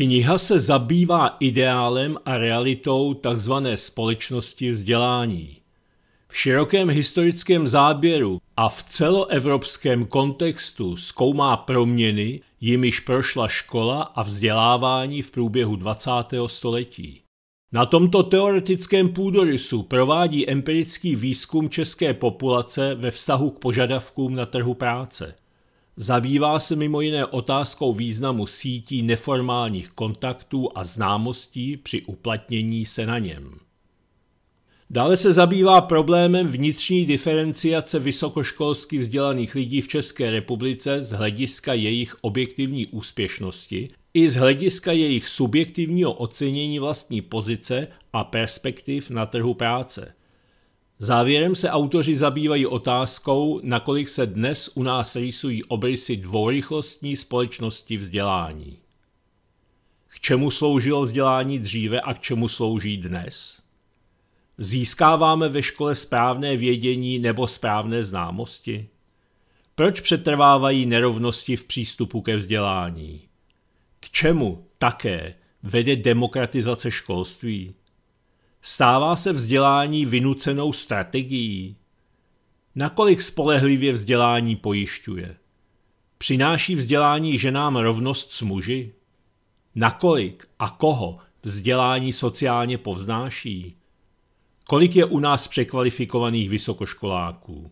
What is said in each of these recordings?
Kniha se zabývá ideálem a realitou tzv. společnosti vzdělání. V širokém historickém záběru a v celoevropském kontextu zkoumá proměny, jimiž prošla škola a vzdělávání v průběhu 20. století. Na tomto teoretickém půdorysu provádí empirický výzkum české populace ve vztahu k požadavkům na trhu práce – Zabývá se mimo jiné otázkou významu sítí neformálních kontaktů a známostí při uplatnění se na něm. Dále se zabývá problémem vnitřní diferenciace vysokoškolsky vzdělaných lidí v České republice z hlediska jejich objektivní úspěšnosti i z hlediska jejich subjektivního ocenění vlastní pozice a perspektiv na trhu práce – Závěrem se autoři zabývají otázkou, nakolik se dnes u nás rýsují obrysy dvourychlostní společnosti vzdělání. K čemu sloužilo vzdělání dříve a k čemu slouží dnes? Získáváme ve škole správné vědění nebo správné známosti? Proč přetrvávají nerovnosti v přístupu ke vzdělání? K čemu také vede demokratizace školství? Stává se vzdělání vynucenou strategií? Nakolik spolehlivě vzdělání pojišťuje? Přináší vzdělání ženám rovnost s muži? Nakolik a koho vzdělání sociálně povznáší? Kolik je u nás překvalifikovaných vysokoškoláků?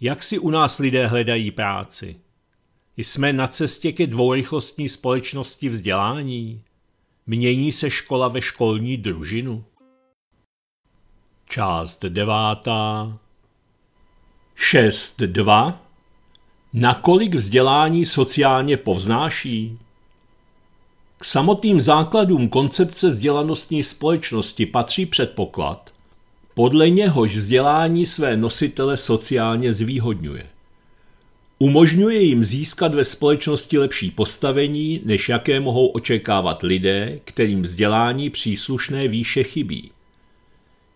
Jak si u nás lidé hledají práci? Jsme na cestě ke dvourychlostní společnosti vzdělání? Mění se škola ve školní družinu? Část devátá. 6.2. Nakolik vzdělání sociálně povznáší? K samotným základům koncepce vzdělanostní společnosti patří předpoklad, podle něhož vzdělání své nositele sociálně zvýhodňuje. Umožňuje jim získat ve společnosti lepší postavení, než jaké mohou očekávat lidé, kterým vzdělání příslušné výše chybí.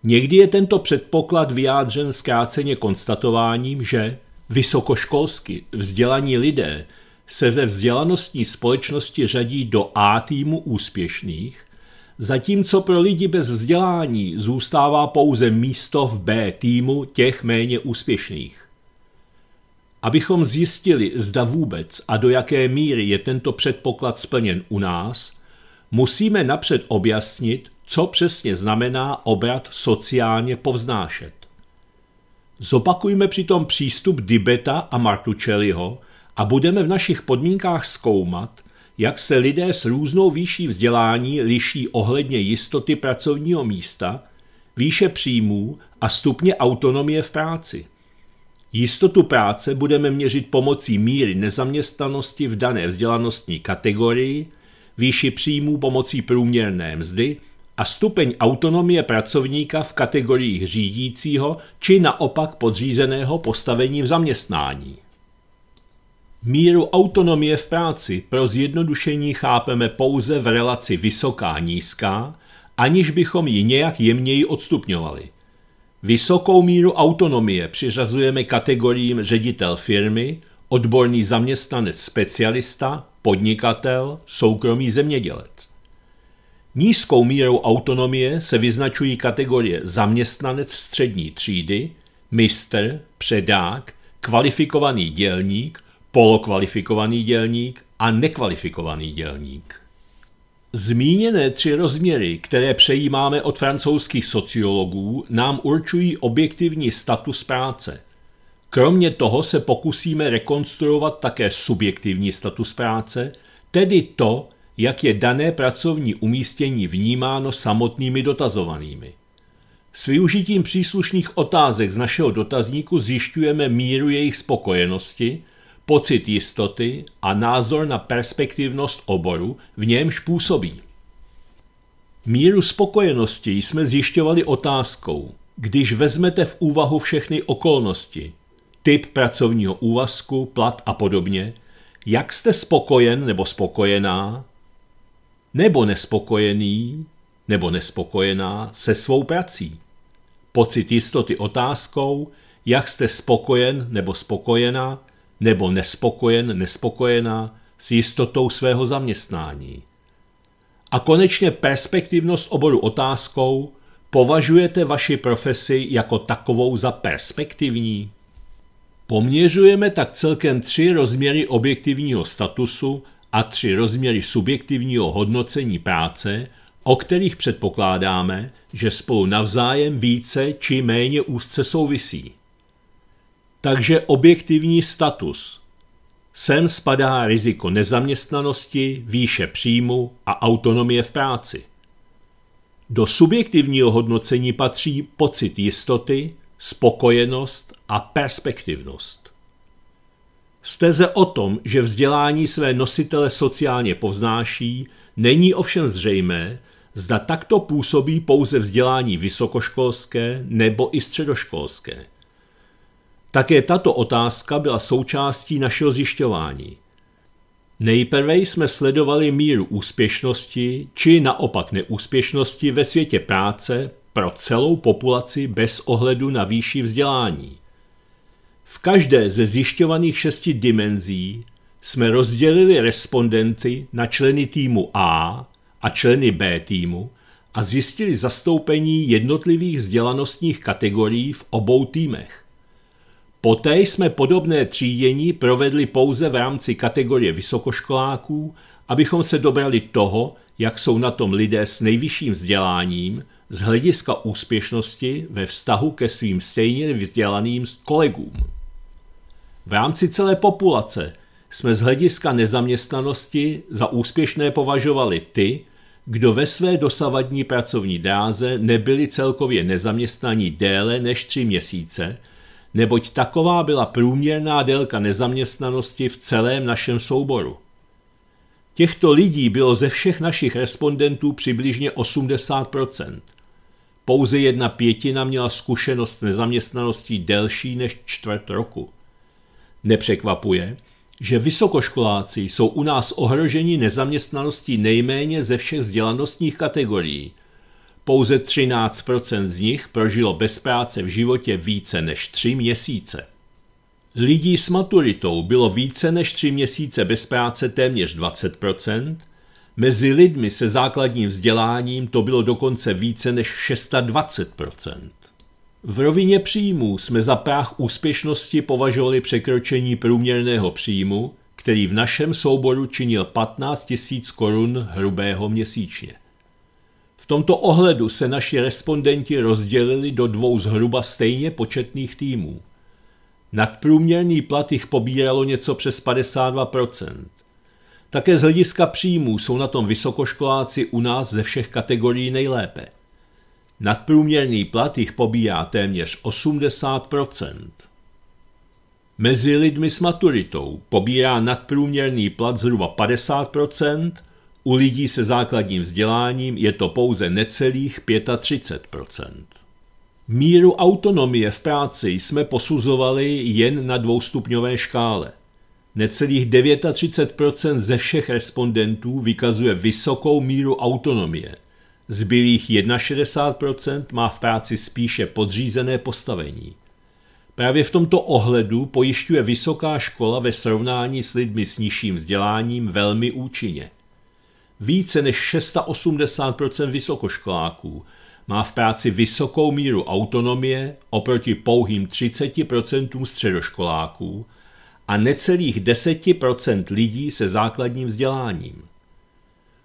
Někdy je tento předpoklad vyjádřen zkráceně konstatováním, že vysokoškolsky vzdělaní lidé se ve vzdělanostní společnosti řadí do A týmu úspěšných, zatímco pro lidi bez vzdělání zůstává pouze místo v B týmu těch méně úspěšných. Abychom zjistili, zda vůbec a do jaké míry je tento předpoklad splněn u nás, musíme napřed objasnit, co přesně znamená obrat sociálně povznášet. Zopakujme přitom přístup Dibeta a Martučeliho a budeme v našich podmínkách zkoumat, jak se lidé s různou výší vzdělání liší ohledně jistoty pracovního místa, výše příjmů a stupně autonomie v práci. Jistotu práce budeme měřit pomocí míry nezaměstnanosti v dané vzdělanostní kategorii, výši příjmů pomocí průměrné mzdy a stupeň autonomie pracovníka v kategoriích řídícího či naopak podřízeného postavení v zaměstnání. Míru autonomie v práci pro zjednodušení chápeme pouze v relaci vysoká-nízká, aniž bychom ji nějak jemněji odstupňovali. Vysokou míru autonomie přiřazujeme kategoriím ředitel firmy, odborný zaměstnanec specialista, podnikatel, soukromý zemědělec. Nízkou mírou autonomie se vyznačují kategorie zaměstnanec střední třídy, mistr, předák, kvalifikovaný dělník, polokvalifikovaný dělník a nekvalifikovaný dělník. Zmíněné tři rozměry, které přejímáme od francouzských sociologů, nám určují objektivní status práce. Kromě toho se pokusíme rekonstruovat také subjektivní status práce, tedy to, jak je dané pracovní umístění vnímáno samotnými dotazovanými. S využitím příslušných otázek z našeho dotazníku zjišťujeme míru jejich spokojenosti, pocit jistoty a názor na perspektivnost oboru, v němž působí. Míru spokojenosti jsme zjišťovali otázkou, když vezmete v úvahu všechny okolnosti, typ pracovního úvazku, plat a podobně, jak jste spokojen nebo spokojená nebo nespokojený, nebo nespokojená se svou prací. Pocit jistoty otázkou, jak jste spokojen nebo spokojena, nebo nespokojen, nespokojená s jistotou svého zaměstnání. A konečně perspektivnost oboru otázkou, považujete vaši profesi jako takovou za perspektivní? Poměřujeme tak celkem tři rozměry objektivního statusu a tři rozměry subjektivního hodnocení práce, o kterých předpokládáme, že spolu navzájem více či méně úzce souvisí. Takže objektivní status. Sem spadá riziko nezaměstnanosti, výše příjmu a autonomie v práci. Do subjektivního hodnocení patří pocit jistoty, spokojenost a perspektivnost. Steze o tom, že vzdělání své nositele sociálně povznáší, není ovšem zřejmé, zda takto působí pouze vzdělání vysokoškolské nebo i středoškolské. Také tato otázka byla součástí našeho zjišťování. Nejprve jsme sledovali míru úspěšnosti či naopak neúspěšnosti ve světě práce pro celou populaci bez ohledu na výši vzdělání. V každé ze zjišťovaných šesti dimenzí jsme rozdělili respondenty na členy týmu A a členy B týmu a zjistili zastoupení jednotlivých vzdělanostních kategorií v obou týmech. Poté jsme podobné třídění provedli pouze v rámci kategorie vysokoškoláků, abychom se dobrali toho, jak jsou na tom lidé s nejvyšším vzděláním z hlediska úspěšnosti ve vztahu ke svým stejně vzdělaným kolegům. V rámci celé populace jsme z hlediska nezaměstnanosti za úspěšné považovali ty, kdo ve své dosavadní pracovní dráze nebyli celkově nezaměstnaní déle než tři měsíce, neboť taková byla průměrná délka nezaměstnanosti v celém našem souboru. Těchto lidí bylo ze všech našich respondentů přibližně 80 Pouze jedna pětina měla zkušenost s nezaměstnaností delší než čtvrt roku. Nepřekvapuje, že vysokoškoláci jsou u nás ohroženi nezaměstnaností nejméně ze všech vzdělanostních kategorií. Pouze 13 z nich prožilo bez práce v životě více než 3 měsíce. Lidí s maturitou bylo více než 3 měsíce bez práce téměř 20 mezi lidmi se základním vzděláním to bylo dokonce více než 620 v rovině příjmů jsme za práh úspěšnosti považovali překročení průměrného příjmu, který v našem souboru činil 15 000 korun hrubého měsíčně. V tomto ohledu se naši respondenti rozdělili do dvou zhruba stejně početných týmů. Nadprůměrný plat jich pobíralo něco přes 52%. Také z hlediska příjmů jsou na tom vysokoškoláci u nás ze všech kategorií nejlépe – Nadprůměrný plat jich pobíjá téměř 80 Mezi lidmi s maturitou pobírá nadprůměrný plat zhruba 50 u lidí se základním vzděláním je to pouze necelých 35 Míru autonomie v práci jsme posuzovali jen na dvoustupňové škále. Necelých 39 ze všech respondentů vykazuje vysokou míru autonomie – Zbylých 61% má v práci spíše podřízené postavení. Právě v tomto ohledu pojišťuje vysoká škola ve srovnání s lidmi s nižším vzděláním velmi účinně. Více než 680% vysokoškoláků má v práci vysokou míru autonomie oproti pouhým 30% středoškoláků a necelých 10% lidí se základním vzděláním.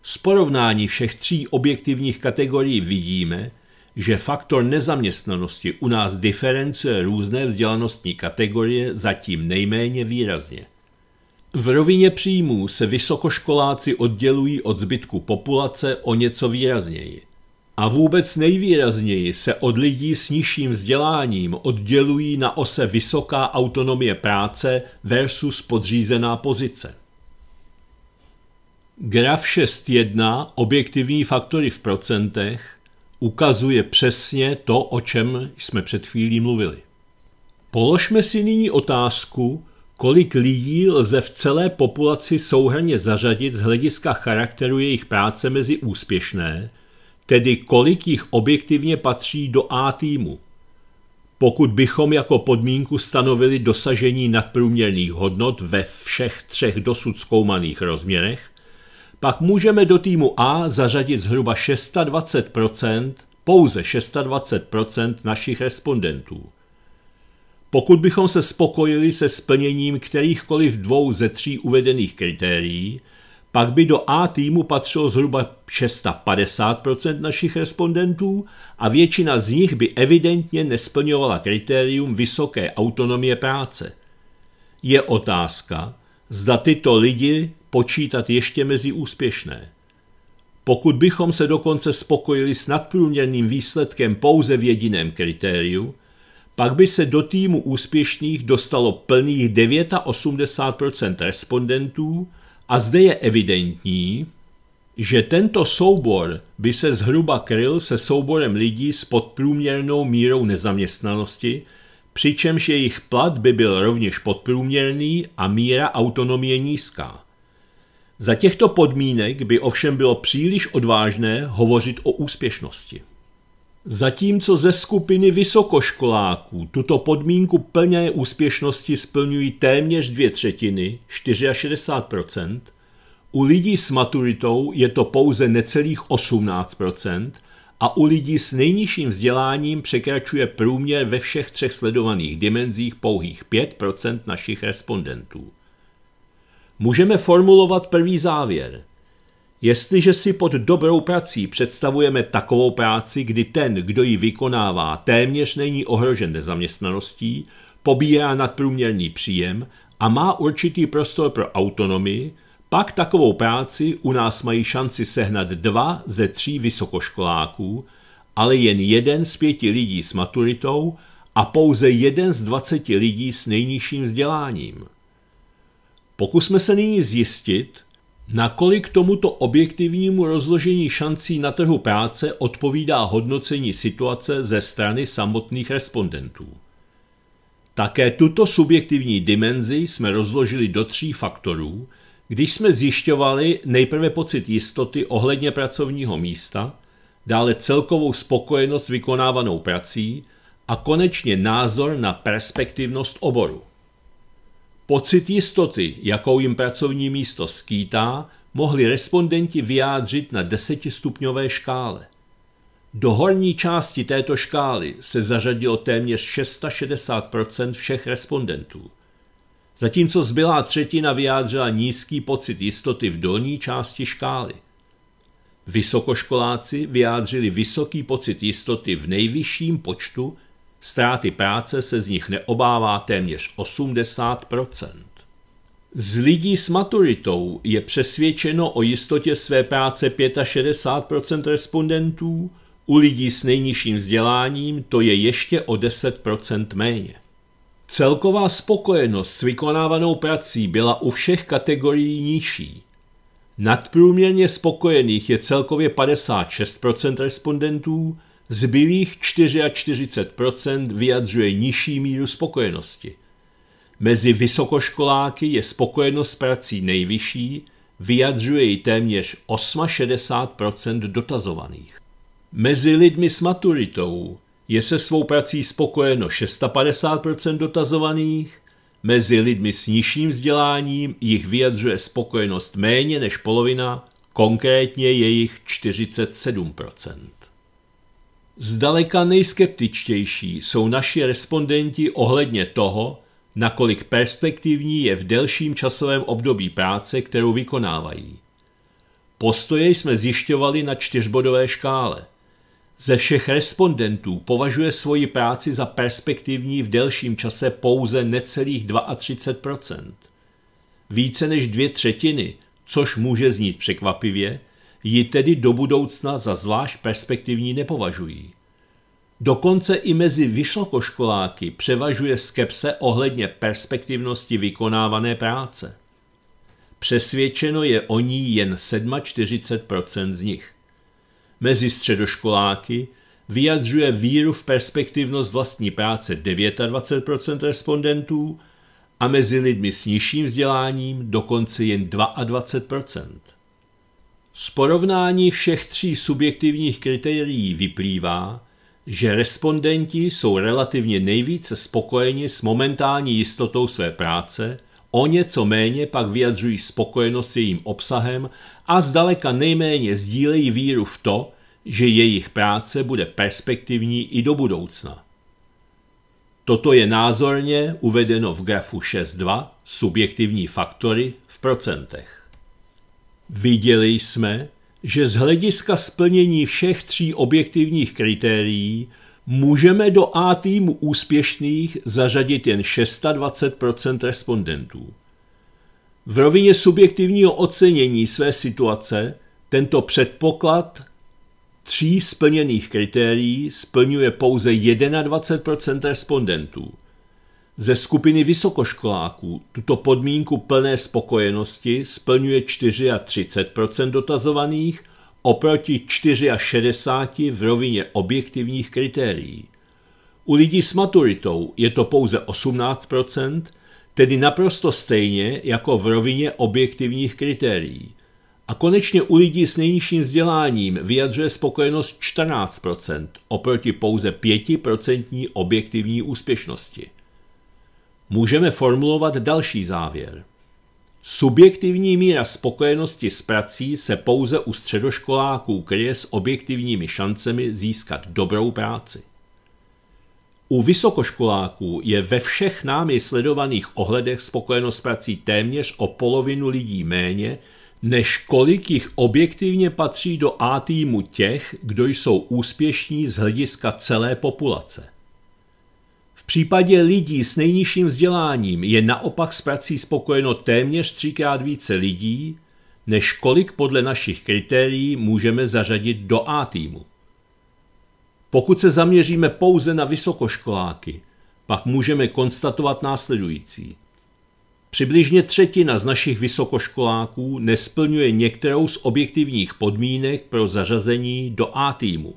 Z porovnání všech tří objektivních kategorií vidíme, že faktor nezaměstnanosti u nás diferencuje různé vzdělanostní kategorie zatím nejméně výrazně. V rovině příjmů se vysokoškoláci oddělují od zbytku populace o něco výrazněji. A vůbec nejvýrazněji se od lidí s nižším vzděláním oddělují na ose vysoká autonomie práce versus podřízená pozice. Graf 6.1 Objektivní faktory v procentech ukazuje přesně to, o čem jsme před chvílí mluvili. Položme si nyní otázku, kolik lidí lze v celé populaci souhrně zařadit z hlediska charakteru jejich práce mezi úspěšné, tedy kolik jich objektivně patří do A týmu. Pokud bychom jako podmínku stanovili dosažení nadprůměrných hodnot ve všech třech dosud zkoumaných rozměrech, pak můžeme do týmu A zařadit zhruba 620%, pouze 620% našich respondentů. Pokud bychom se spokojili se splněním kterýchkoliv dvou ze tří uvedených kritérií, pak by do A týmu patřilo zhruba 650% našich respondentů a většina z nich by evidentně nesplňovala kritérium vysoké autonomie práce. Je otázka, zda tyto lidi počítat ještě mezi úspěšné. Pokud bychom se dokonce spokojili s nadprůměrným výsledkem pouze v jediném kritériu, pak by se do týmu úspěšných dostalo plných 89% respondentů a zde je evidentní, že tento soubor by se zhruba kryl se souborem lidí s podprůměrnou mírou nezaměstnanosti, přičemž jejich plat by byl rovněž podprůměrný a míra autonomie nízká. Za těchto podmínek by ovšem bylo příliš odvážné hovořit o úspěšnosti. Zatímco ze skupiny vysokoškoláků tuto podmínku plně úspěšnosti splňují téměř dvě třetiny, 64%, u lidí s maturitou je to pouze necelých 18% a u lidí s nejnižším vzděláním překračuje průměr ve všech třech sledovaných dimenzích pouhých 5% našich respondentů můžeme formulovat první závěr. Jestliže si pod dobrou prací představujeme takovou práci, kdy ten, kdo ji vykonává, téměř není ohrožen nezaměstnaností, pobírá nadprůměrný příjem a má určitý prostor pro autonomii, pak takovou práci u nás mají šanci sehnat dva ze tří vysokoškoláků, ale jen jeden z pěti lidí s maturitou a pouze jeden z dvaceti lidí s nejnižším vzděláním. Pokusme se nyní zjistit, nakolik tomuto objektivnímu rozložení šancí na trhu práce odpovídá hodnocení situace ze strany samotných respondentů. Také tuto subjektivní dimenzi jsme rozložili do tří faktorů, když jsme zjišťovali nejprve pocit jistoty ohledně pracovního místa, dále celkovou spokojenost s vykonávanou prací a konečně názor na perspektivnost oboru. Pocit jistoty, jakou jim pracovní místo skýtá, mohli respondenti vyjádřit na desetistupňové škále. Do horní části této škály se zařadilo téměř 660 všech respondentů. Zatímco zbylá třetina vyjádřila nízký pocit jistoty v dolní části škály. Vysokoškoláci vyjádřili vysoký pocit jistoty v nejvyšším počtu Ztráty práce se z nich neobává téměř 80 Z lidí s maturitou je přesvědčeno o jistotě své práce 65 respondentů, u lidí s nejnižším vzděláním to je ještě o 10 méně. Celková spokojenost s vykonávanou prací byla u všech kategorií nižší. Nadprůměrně spokojených je celkově 56 respondentů, Zbylých 44% vyjadřuje nižší míru spokojenosti. Mezi vysokoškoláky je spokojenost s prací nejvyšší, vyjadřuje ji téměř 68% dotazovaných. Mezi lidmi s maturitou je se svou prací spokojeno 56% dotazovaných, mezi lidmi s nižším vzděláním jich vyjadřuje spokojenost méně než polovina, konkrétně jejich 47%. Zdaleka nejskeptičtější jsou naši respondenti ohledně toho, nakolik perspektivní je v delším časovém období práce, kterou vykonávají. Postoje jsme zjišťovali na čtyřbodové škále. Ze všech respondentů považuje svoji práci za perspektivní v delším čase pouze necelých 32 Více než dvě třetiny, což může znít překvapivě, ji tedy do budoucna za zvlášť perspektivní nepovažují. Dokonce i mezi vyšlokoškoláky převažuje skepse ohledně perspektivnosti vykonávané práce. Přesvědčeno je o ní jen 47% z nich. Mezi středoškoláky vyjadřuje víru v perspektivnost vlastní práce 29% respondentů a mezi lidmi s nižším vzděláním dokonce jen 22%. Z porovnání všech tří subjektivních kritérií vyplývá, že respondenti jsou relativně nejvíce spokojeni s momentální jistotou své práce, o něco méně pak vyjadřují spokojenost s jejím obsahem a zdaleka nejméně sdílejí víru v to, že jejich práce bude perspektivní i do budoucna. Toto je názorně uvedeno v grafu 6.2 subjektivní faktory v procentech. Viděli jsme, že z hlediska splnění všech tří objektivních kritérií můžeme do A týmu úspěšných zařadit jen 26 respondentů. V rovině subjektivního ocenění své situace tento předpoklad tří splněných kritérií splňuje pouze 21 respondentů. Ze skupiny vysokoškoláků tuto podmínku plné spokojenosti splňuje 34 dotazovaných oproti 64 v rovině objektivních kritérií. U lidí s maturitou je to pouze 18 tedy naprosto stejně jako v rovině objektivních kritérií. A konečně u lidí s nejnižším vzděláním vyjadřuje spokojenost 14 oproti pouze 5% objektivní úspěšnosti můžeme formulovat další závěr. Subjektivní míra spokojenosti s prací se pouze u středoškoláků kryje s objektivními šancemi získat dobrou práci. U vysokoškoláků je ve všech námi sledovaných ohledech spokojenost s prací téměř o polovinu lidí méně, než kolik jich objektivně patří do A týmu těch, kdo jsou úspěšní z hlediska celé populace případě lidí s nejnižším vzděláním je naopak s prací spokojeno téměř třikrát více lidí, než kolik podle našich kritérií můžeme zařadit do A týmu. Pokud se zaměříme pouze na vysokoškoláky, pak můžeme konstatovat následující. Přibližně třetina z našich vysokoškoláků nesplňuje některou z objektivních podmínek pro zařazení do A týmu,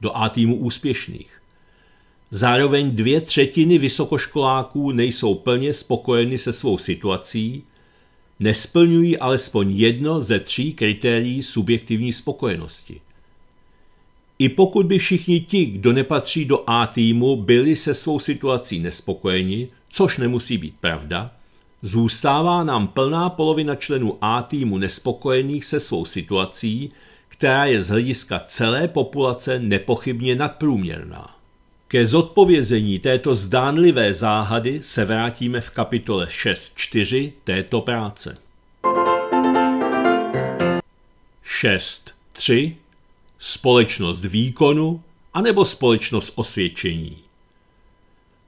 do A týmu úspěšných. Zároveň dvě třetiny vysokoškoláků nejsou plně spokojeny se svou situací, nesplňují alespoň jedno ze tří kritérií subjektivní spokojenosti. I pokud by všichni ti, kdo nepatří do A týmu, byli se svou situací nespokojeni, což nemusí být pravda, zůstává nám plná polovina členů A týmu nespokojených se svou situací, která je z hlediska celé populace nepochybně nadprůměrná. Ke zodpovězení této zdánlivé záhady se vrátíme v kapitole 6.4 této práce. 6.3 Společnost výkonu anebo společnost osvědčení.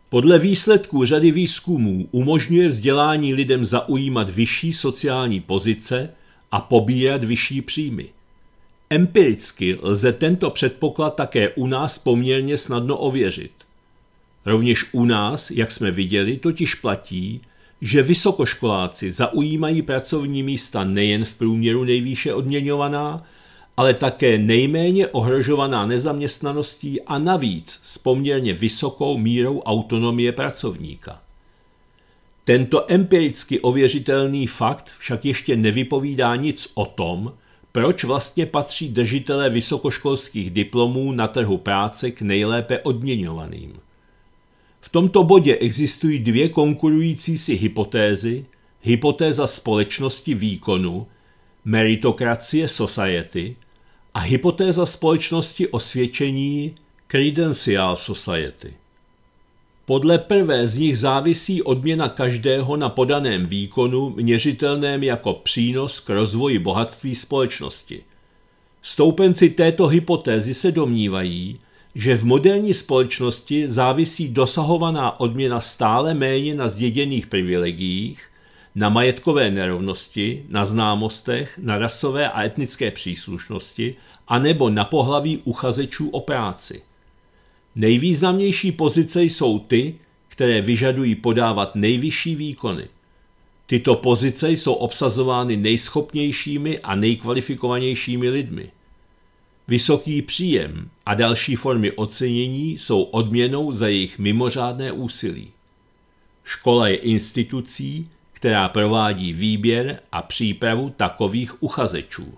Podle výsledků řady výzkumů umožňuje vzdělání lidem zaujímat vyšší sociální pozice a pobírat vyšší příjmy. Empiricky lze tento předpoklad také u nás poměrně snadno ověřit. Rovněž u nás, jak jsme viděli, totiž platí, že vysokoškoláci zaujímají pracovní místa nejen v průměru nejvýše odměňovaná, ale také nejméně ohrožovaná nezaměstnaností a navíc s poměrně vysokou mírou autonomie pracovníka. Tento empiricky ověřitelný fakt však ještě nevypovídá nic o tom, proč vlastně patří držitelé vysokoškolských diplomů na trhu práce k nejlépe odměňovaným? V tomto bodě existují dvě konkurující si hypotézy, hypotéza společnosti výkonu, meritokracie society a hypotéza společnosti osvědčení, credential society. Podle prvé z nich závisí odměna každého na podaném výkonu, měřitelném jako přínos k rozvoji bohatství společnosti. Stoupenci této hypotézy se domnívají, že v moderní společnosti závisí dosahovaná odměna stále méně na zděděných privilegiích, na majetkové nerovnosti, na známostech, na rasové a etnické příslušnosti, anebo na pohlaví uchazečů o práci. Nejvýznamnější pozice jsou ty, které vyžadují podávat nejvyšší výkony. Tyto pozice jsou obsazovány nejschopnějšími a nejkvalifikovanějšími lidmi. Vysoký příjem a další formy ocenění jsou odměnou za jejich mimořádné úsilí. Škola je institucí, která provádí výběr a přípravu takových uchazečů.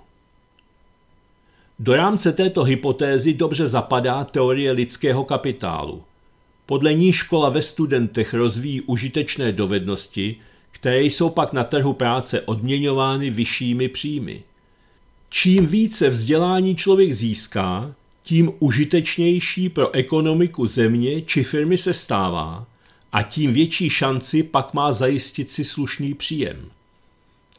Do rámce této hypotézy dobře zapadá teorie lidského kapitálu. Podle ní škola ve studentech rozvíjí užitečné dovednosti, které jsou pak na trhu práce odměňovány vyššími příjmy. Čím více vzdělání člověk získá, tím užitečnější pro ekonomiku země či firmy se stává a tím větší šanci pak má zajistit si slušný příjem.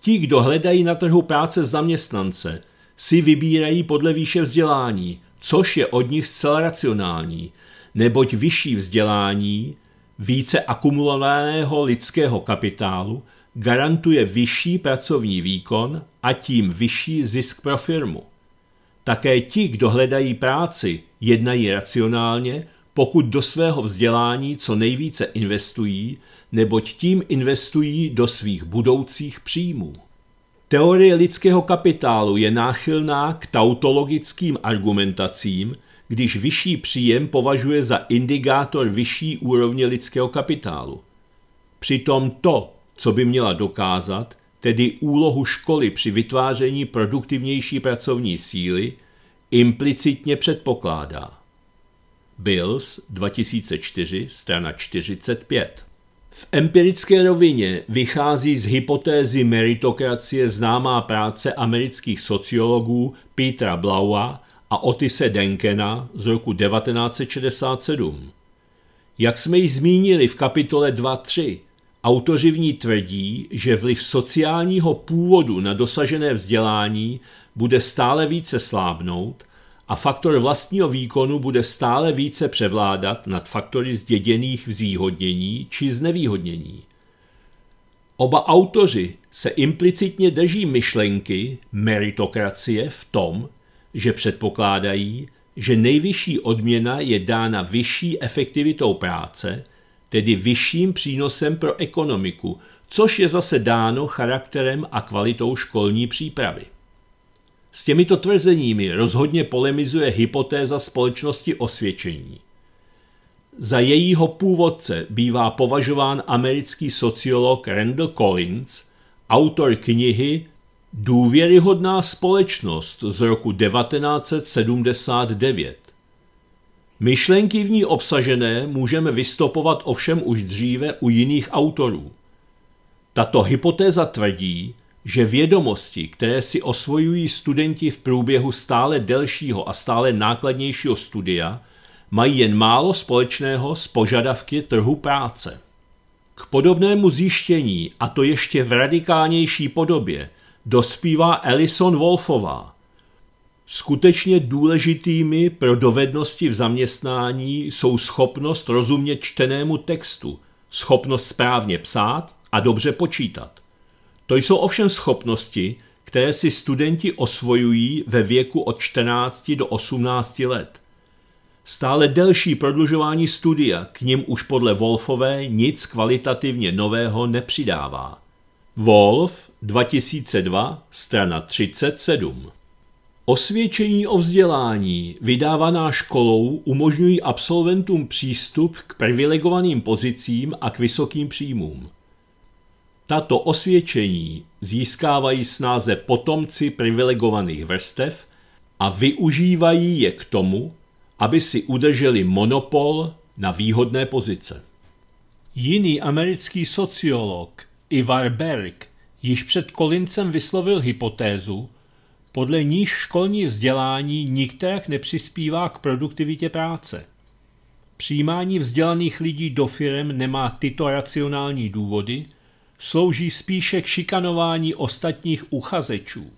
Ti, kdo hledají na trhu práce zaměstnance – si vybírají podle výše vzdělání, což je od nich zcela racionální, neboť vyšší vzdělání, více akumulovaného lidského kapitálu, garantuje vyšší pracovní výkon a tím vyšší zisk pro firmu. Také ti, kdo hledají práci, jednají racionálně, pokud do svého vzdělání co nejvíce investují, neboť tím investují do svých budoucích příjmů. Teorie lidského kapitálu je náchylná k tautologickým argumentacím, když vyšší příjem považuje za indikátor vyšší úrovně lidského kapitálu. Přitom to, co by měla dokázat, tedy úlohu školy při vytváření produktivnější pracovní síly, implicitně předpokládá. Bills 2004, strana 45 v empirické rovině vychází z hypotézy meritokracie známá práce amerických sociologů Petra Blaua a Otise Denkena z roku 1967. Jak jsme ji zmínili v kapitole 2.3, autoři v ní tvrdí, že vliv sociálního původu na dosažené vzdělání bude stále více slábnout a faktor vlastního výkonu bude stále více převládat nad faktory zděděných vzýhodnění či znevýhodnění. Oba autoři se implicitně drží myšlenky meritokracie v tom, že předpokládají, že nejvyšší odměna je dána vyšší efektivitou práce, tedy vyšším přínosem pro ekonomiku, což je zase dáno charakterem a kvalitou školní přípravy. S těmito tvrzeními rozhodně polemizuje hypotéza společnosti osvědčení. Za jejího původce bývá považován americký sociolog Randall Collins, autor knihy Důvěryhodná společnost z roku 1979. Myšlenky v ní obsažené můžeme vystopovat ovšem už dříve u jiných autorů. Tato hypotéza tvrdí, že vědomosti, které si osvojují studenti v průběhu stále delšího a stále nákladnějšího studia, mají jen málo společného s požadavky trhu práce. K podobnému zjištění, a to ještě v radikálnější podobě, dospívá Alison Wolfová. Skutečně důležitými pro dovednosti v zaměstnání jsou schopnost rozumět čtenému textu, schopnost správně psát a dobře počítat. To jsou ovšem schopnosti, které si studenti osvojují ve věku od 14 do 18 let. Stále delší prodlužování studia k nim už podle Wolfové nic kvalitativně nového nepřidává. Wolf 2002, strana 37. Osvědčení o vzdělání vydávaná školou umožňují absolventům přístup k privilegovaným pozicím a k vysokým příjmům. Tato osvědčení získávají snáze potomci privilegovaných vrstev a využívají je k tomu, aby si udrželi monopol na výhodné pozice. Jiný americký sociolog Ivar Berg již před Kolincem vyslovil hypotézu, podle níž školní vzdělání nikterak nepřispívá k produktivitě práce. Přijímání vzdělaných lidí do firem nemá tyto racionální důvody – slouží spíše k šikanování ostatních uchazečů.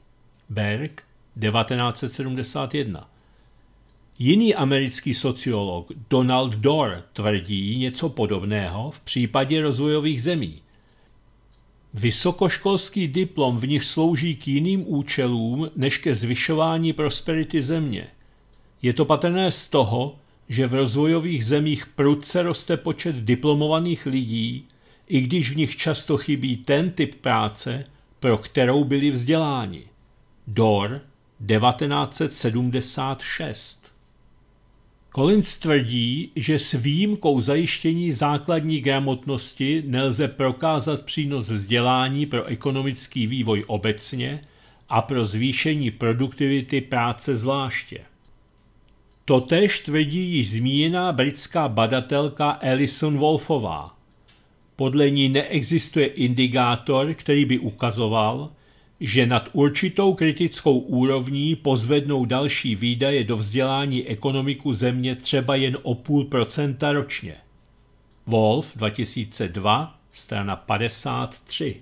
Berg 1971 Jiný americký sociolog Donald Dorr tvrdí něco podobného v případě rozvojových zemí. Vysokoškolský diplom v nich slouží k jiným účelům než ke zvyšování prosperity země. Je to patrné z toho, že v rozvojových zemích prudce roste počet diplomovaných lidí, i když v nich často chybí ten typ práce, pro kterou byli vzděláni. Dor 1976 Collins tvrdí, že s výjimkou zajištění základní gramotnosti nelze prokázat přínos vzdělání pro ekonomický vývoj obecně a pro zvýšení produktivity práce zvláště. Totež tvrdí již zmíněná britská badatelka Alison Wolfová. Podle ní neexistuje indikátor, který by ukazoval, že nad určitou kritickou úrovní pozvednou další výdaje do vzdělání ekonomiku země třeba jen o půl procenta ročně. Wolf 2002, strana 53.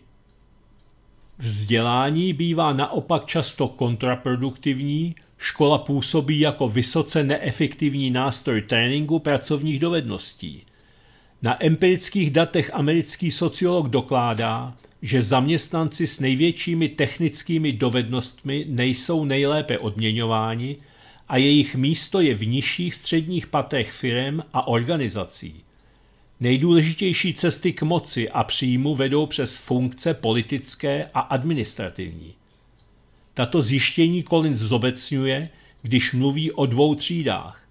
Vzdělání bývá naopak často kontraproduktivní, škola působí jako vysoce neefektivní nástroj tréninku pracovních dovedností – na empirických datech americký sociolog dokládá, že zaměstnanci s největšími technickými dovednostmi nejsou nejlépe odměňováni a jejich místo je v nižších středních patech firm a organizací. Nejdůležitější cesty k moci a příjmu vedou přes funkce politické a administrativní. Tato zjištění Collins zobecňuje, když mluví o dvou třídách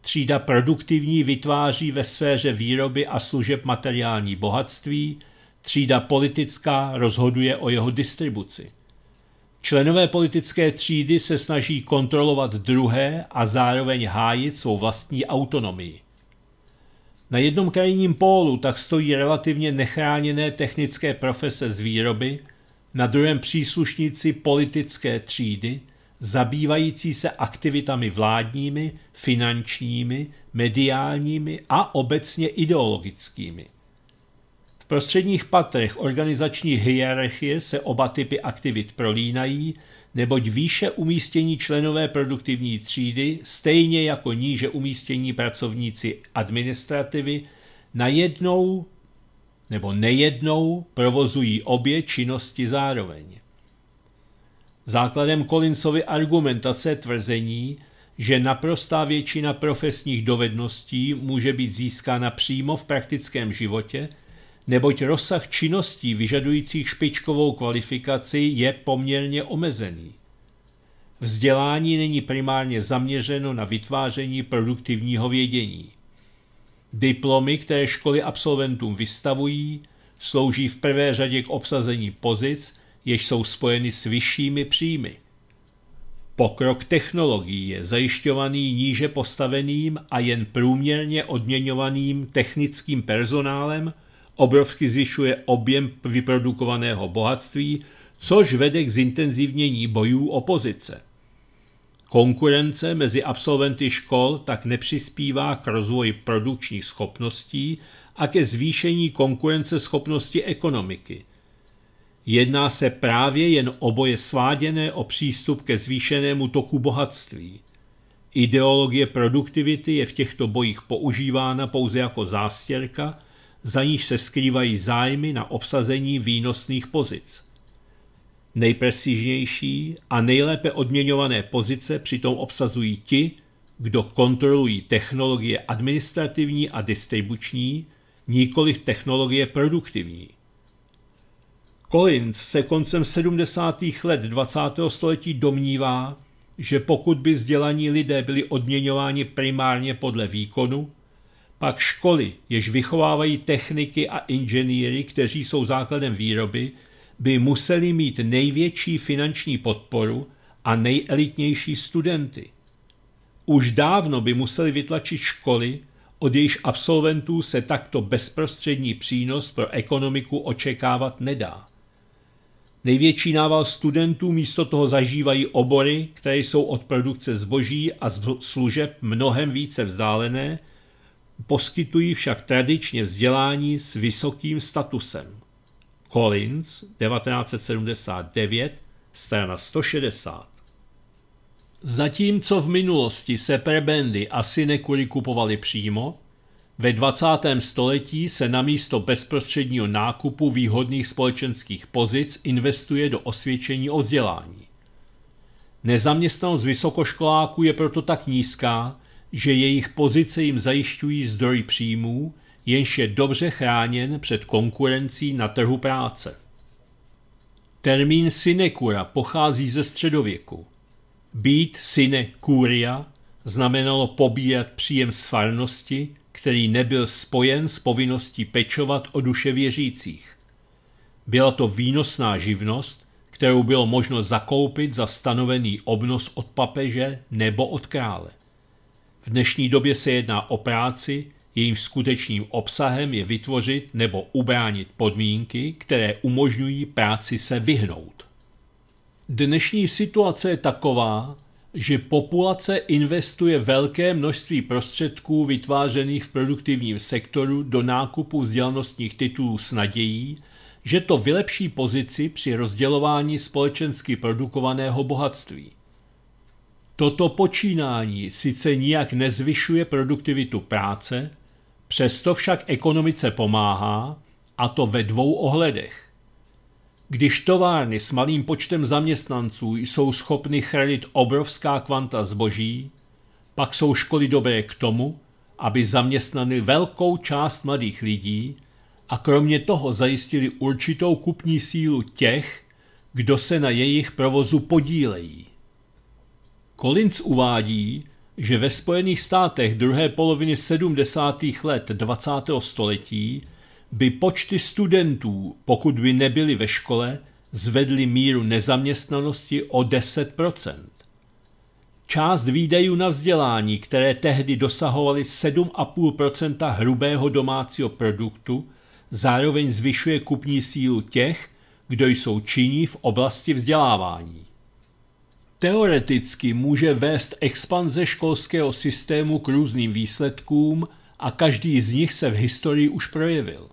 Třída produktivní vytváří ve sféře výroby a služeb materiální bohatství, třída politická rozhoduje o jeho distribuci. Členové politické třídy se snaží kontrolovat druhé a zároveň hájit svou vlastní autonomii. Na jednom krajním pólu tak stojí relativně nechráněné technické profese z výroby, na druhém příslušníci politické třídy, zabývající se aktivitami vládními, finančními, mediálními a obecně ideologickými. V prostředních patrech organizační hierarchie se oba typy aktivit prolínají, neboť výše umístění členové produktivní třídy, stejně jako níže umístění pracovníci administrativy, najednou nebo nejednou provozují obě činnosti zároveň. Základem Collinsovy argumentace tvrzení, že naprostá většina profesních dovedností může být získána přímo v praktickém životě, neboť rozsah činností vyžadujících špičkovou kvalifikaci je poměrně omezený. Vzdělání není primárně zaměřeno na vytváření produktivního vědění. Diplomy, které školy absolventům vystavují, slouží v prvé řadě k obsazení pozic jež jsou spojeny s vyššími příjmy. Pokrok technologií je zajišťovaný níže postaveným a jen průměrně odměňovaným technickým personálem, obrovsky zvyšuje objem vyprodukovaného bohatství, což vede k zintenzivnění bojů opozice. Konkurence mezi absolventy škol tak nepřispívá k rozvoji produkčních schopností a ke zvýšení konkurenceschopnosti ekonomiky – Jedná se právě jen oboje sváděné o přístup ke zvýšenému toku bohatství. Ideologie produktivity je v těchto bojích používána pouze jako zástěrka, za níž se skrývají zájmy na obsazení výnosných pozic. Nejprestižnější a nejlépe odměňované pozice přitom obsazují ti, kdo kontrolují technologie administrativní a distribuční, nikoli technologie produktivní – Collins se koncem 70. let 20. století domnívá, že pokud by vzdělaní lidé byli odměňováni primárně podle výkonu, pak školy, jež vychovávají techniky a inženýry, kteří jsou základem výroby, by museli mít největší finanční podporu a nejelitnější studenty. Už dávno by museli vytlačit školy, od jejich absolventů se takto bezprostřední přínos pro ekonomiku očekávat nedá. Největší nával studentů místo toho zažívají obory, které jsou od produkce zboží a služeb mnohem více vzdálené, poskytují však tradičně vzdělání s vysokým statusem. Collins 1979, strana 160. Zatímco v minulosti se prebendy a sinekury kupovali přímo, ve 20. století se na bezprostředního nákupu výhodných společenských pozic investuje do osvědčení o vzdělání. Nezaměstnanost vysokoškoláků je proto tak nízká, že jejich pozice jim zajišťují zdroj příjmů, jenž je dobře chráněn před konkurencí na trhu práce. Termín sinekura pochází ze středověku. Být sine curia znamenalo pobírat příjem z farnosti který nebyl spojen s povinností pečovat o duše věřících. Byla to výnosná živnost, kterou bylo možno zakoupit za stanovený obnos od papeže nebo od krále. V dnešní době se jedná o práci, jejím skutečným obsahem je vytvořit nebo ubránit podmínky, které umožňují práci se vyhnout. Dnešní situace je taková, že populace investuje velké množství prostředků vytvářených v produktivním sektoru do nákupu vzdělanostních titulů s nadějí, že to vylepší pozici při rozdělování společensky produkovaného bohatství. Toto počínání sice nijak nezvyšuje produktivitu práce, přesto však ekonomice pomáhá, a to ve dvou ohledech. Když továrny s malým počtem zaměstnanců jsou schopny chrlit obrovská kvanta zboží, pak jsou školy dobré k tomu, aby zaměstnali velkou část mladých lidí a kromě toho zajistili určitou kupní sílu těch, kdo se na jejich provozu podílejí. Collins uvádí, že ve Spojených státech druhé poloviny 70. let 20. století by počty studentů, pokud by nebyli ve škole, zvedly míru nezaměstnanosti o 10 Část výdejů na vzdělání, které tehdy dosahovaly 7,5 hrubého domácího produktu, zároveň zvyšuje kupní sílu těch, kdo jsou činní v oblasti vzdělávání. Teoreticky může vést expanze školského systému k různým výsledkům a každý z nich se v historii už projevil.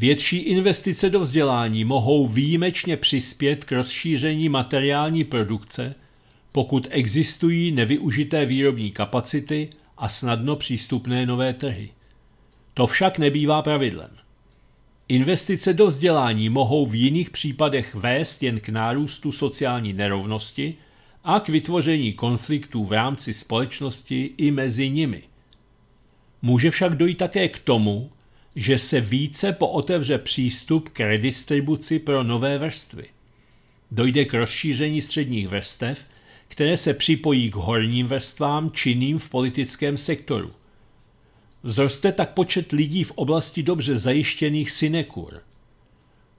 Větší investice do vzdělání mohou výjimečně přispět k rozšíření materiální produkce, pokud existují nevyužité výrobní kapacity a snadno přístupné nové trhy. To však nebývá pravidlem. Investice do vzdělání mohou v jiných případech vést jen k nárůstu sociální nerovnosti a k vytvoření konfliktů v rámci společnosti i mezi nimi. Může však dojít také k tomu, že se více pootevře přístup k redistribuci pro nové vrstvy. Dojde k rozšíření středních vrstev, které se připojí k horním vrstvám činným v politickém sektoru. Vzroste tak počet lidí v oblasti dobře zajištěných sinekur.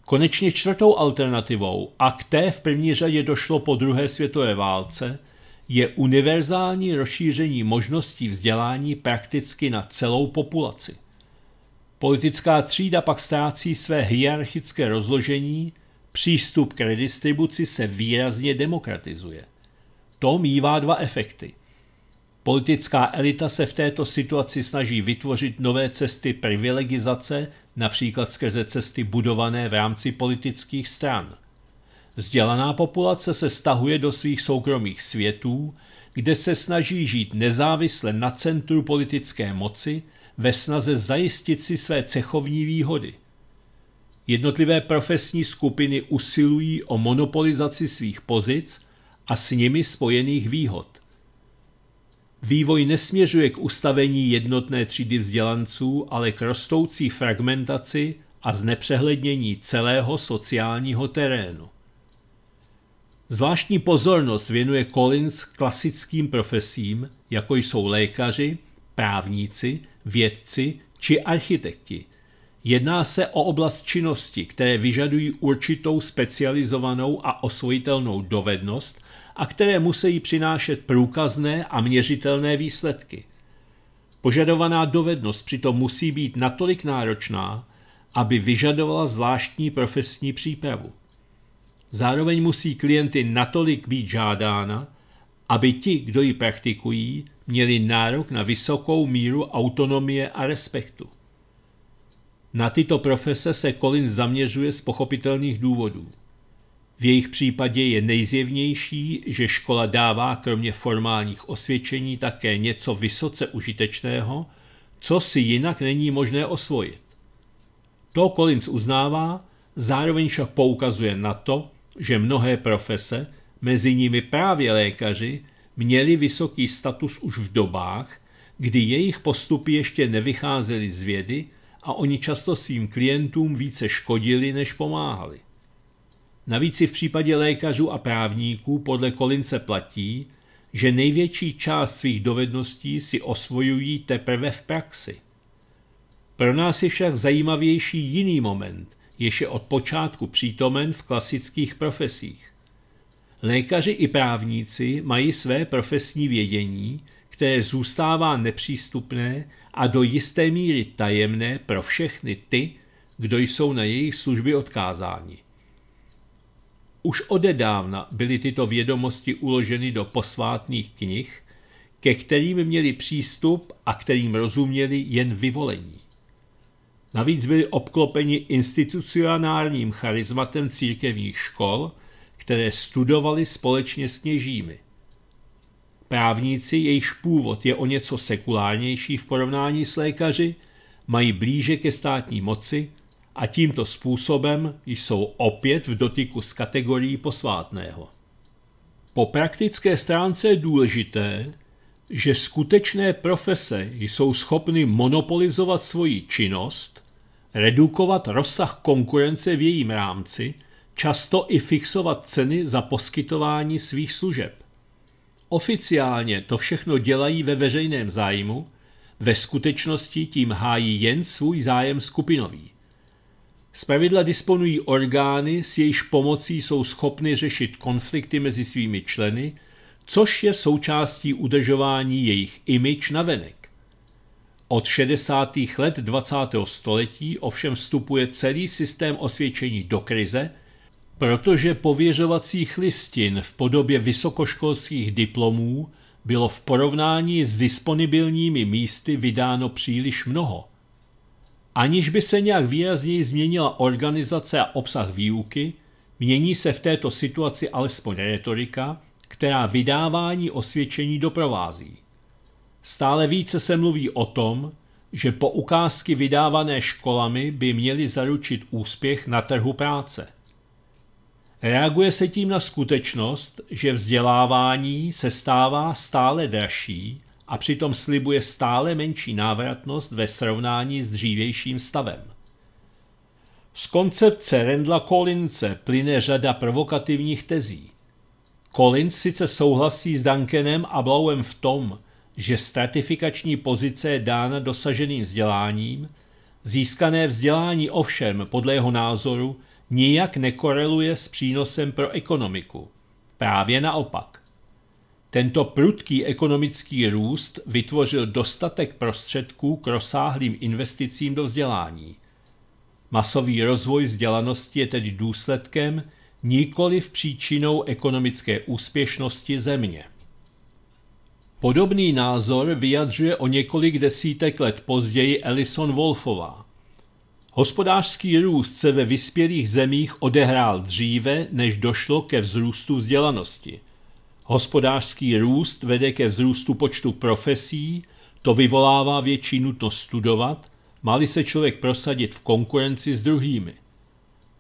Konečně čtvrtou alternativou, a k té v první řadě došlo po druhé světové válce, je univerzální rozšíření možností vzdělání prakticky na celou populaci. Politická třída pak ztrácí své hierarchické rozložení, přístup k redistribuci se výrazně demokratizuje. To mývá dva efekty. Politická elita se v této situaci snaží vytvořit nové cesty privilegizace, například skrze cesty budované v rámci politických stran. Vzdělaná populace se stahuje do svých soukromých světů, kde se snaží žít nezávisle na centru politické moci – ve snaze zajistit si své cechovní výhody. Jednotlivé profesní skupiny usilují o monopolizaci svých pozic a s nimi spojených výhod. Vývoj nesměřuje k ustavení jednotné třídy vzdělanců, ale k rostoucí fragmentaci a znepřehlednění celého sociálního terénu. Zvláštní pozornost věnuje Collins klasickým profesím, jako jsou lékaři, právníci, vědci či architekti. Jedná se o oblast činnosti, které vyžadují určitou specializovanou a osvojitelnou dovednost a které musí přinášet průkazné a měřitelné výsledky. Požadovaná dovednost přitom musí být natolik náročná, aby vyžadovala zvláštní profesní přípravu. Zároveň musí klienty natolik být žádána, aby ti, kdo ji praktikují, měli nárok na vysokou míru autonomie a respektu. Na tyto profese se Collins zaměřuje z pochopitelných důvodů. V jejich případě je nejzjevnější, že škola dává kromě formálních osvědčení také něco vysoce užitečného, co si jinak není možné osvojit. To Collins uznává, zároveň však poukazuje na to, že mnohé profese, mezi nimi právě lékaři, měli vysoký status už v dobách, kdy jejich postupy ještě nevycházely z vědy a oni často svým klientům více škodili, než pomáhali. Navíc i v případě lékařů a právníků podle Kolince platí, že největší část svých dovedností si osvojují teprve v praxi. Pro nás je však zajímavější jiný moment, jež je od počátku přítomen v klasických profesích. Lékaři i právníci mají své profesní vědění, které zůstává nepřístupné a do jisté míry tajemné pro všechny ty, kdo jsou na jejich služby odkázáni. Už odedávna byly tyto vědomosti uloženy do posvátných knih, ke kterým měli přístup a kterým rozuměli jen vyvolení. Navíc byli obklopeni institucionálním charizmatem církevních škol, které studovali společně s kněžími. Právníci, jejichž původ je o něco sekulárnější v porovnání s lékaři, mají blíže ke státní moci a tímto způsobem jsou opět v dotyku s kategorií posvátného. Po praktické stránce je důležité, že skutečné profese jsou schopny monopolizovat svoji činnost, redukovat rozsah konkurence v jejím rámci – často i fixovat ceny za poskytování svých služeb. Oficiálně to všechno dělají ve veřejném zájmu, ve skutečnosti tím hájí jen svůj zájem skupinový. Zpravidla disponují orgány, s jejíž pomocí jsou schopny řešit konflikty mezi svými členy, což je součástí udržování jejich imič na venek. Od 60. let 20. století ovšem vstupuje celý systém osvědčení do krize – protože pověřovacích listin v podobě vysokoškolských diplomů bylo v porovnání s disponibilními místy vydáno příliš mnoho. Aniž by se nějak výrazněji změnila organizace a obsah výuky, mění se v této situaci alespoň retorika, která vydávání osvědčení doprovází. Stále více se mluví o tom, že poukázky vydávané školami by měly zaručit úspěch na trhu práce – Reaguje se tím na skutečnost, že vzdělávání se stává stále dražší a přitom slibuje stále menší návratnost ve srovnání s dřívějším stavem. Z koncepce Rendla Collinse plyne řada provokativních tezí. Collins sice souhlasí s Duncanem a Blauem v tom, že stratifikační pozice je dána dosaženým vzděláním, získané vzdělání ovšem podle jeho názoru nijak nekoreluje s přínosem pro ekonomiku. Právě naopak. Tento prudký ekonomický růst vytvořil dostatek prostředků k rozsáhlým investicím do vzdělání. Masový rozvoj vzdělanosti je tedy důsledkem, nikoli v příčinou ekonomické úspěšnosti země. Podobný názor vyjadřuje o několik desítek let později Elison Wolfová. Hospodářský růst se ve vyspělých zemích odehrál dříve, než došlo ke vzrůstu vzdělanosti. Hospodářský růst vede ke vzrůstu počtu profesí, to vyvolává větší nutnost studovat, mali se člověk prosadit v konkurenci s druhými.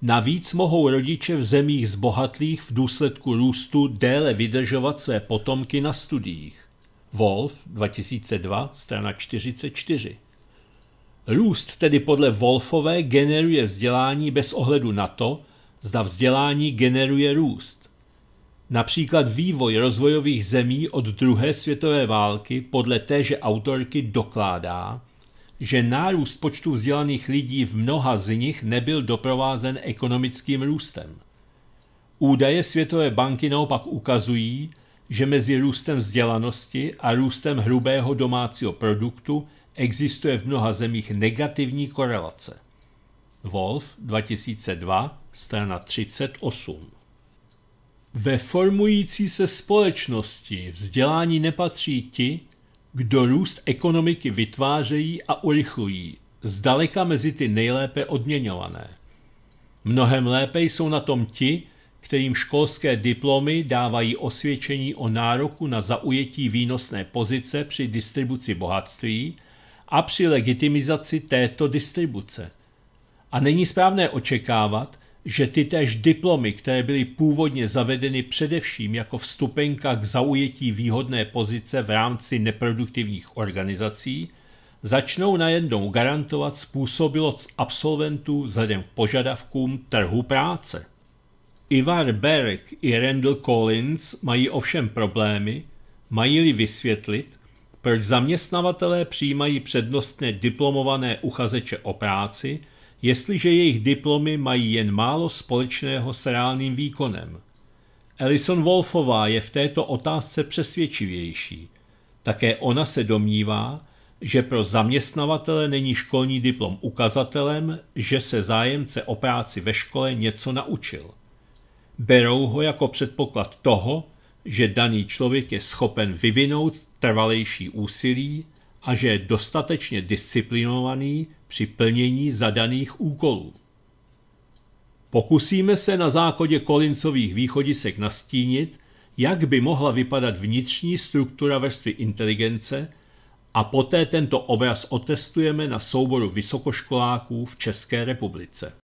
Navíc mohou rodiče v zemích zbohatlých v důsledku růstu déle vydržovat své potomky na studiích. Wolf 2002, strana 44. Růst tedy podle Wolfové generuje vzdělání bez ohledu na to, zda vzdělání generuje růst. Například vývoj rozvojových zemí od druhé světové války podle téže autorky dokládá, že nárůst počtu vzdělaných lidí v mnoha z nich nebyl doprovázen ekonomickým růstem. Údaje Světové banky naopak ukazují, že mezi růstem vzdělanosti a růstem hrubého domácího produktu Existuje v mnoha zemích negativní korelace. Wolf 2002, strana 38. Ve formující se společnosti vzdělání nepatří ti, kdo růst ekonomiky vytvářejí a urychlují, zdaleka mezi ty nejlépe odměňované. Mnohem lépe jsou na tom ti, kterým školské diplomy dávají osvědčení o nároku na zaujetí výnosné pozice při distribuci bohatství – a při legitimizaci této distribuce. A není správné očekávat, že ty též diplomy, které byly původně zavedeny především jako vstupenka k zaujetí výhodné pozice v rámci neproduktivních organizací, začnou najednou garantovat způsobilost absolventů vzhledem k požadavkům trhu práce. Ivar Berg i Randall Collins mají ovšem problémy, mají-li vysvětlit, proč zaměstnavatelé přijímají přednostně diplomované uchazeče o práci, jestliže jejich diplomy mají jen málo společného s reálným výkonem. Alison Wolfová je v této otázce přesvědčivější. Také ona se domnívá, že pro zaměstnavatele není školní diplom ukazatelem, že se zájemce o práci ve škole něco naučil. Berou ho jako předpoklad toho, že daný člověk je schopen vyvinout trvalejší úsilí a že je dostatečně disciplinovaný při plnění zadaných úkolů. Pokusíme se na základě kolincových východisek nastínit, jak by mohla vypadat vnitřní struktura vrstvy inteligence a poté tento obraz otestujeme na souboru vysokoškoláků v České republice.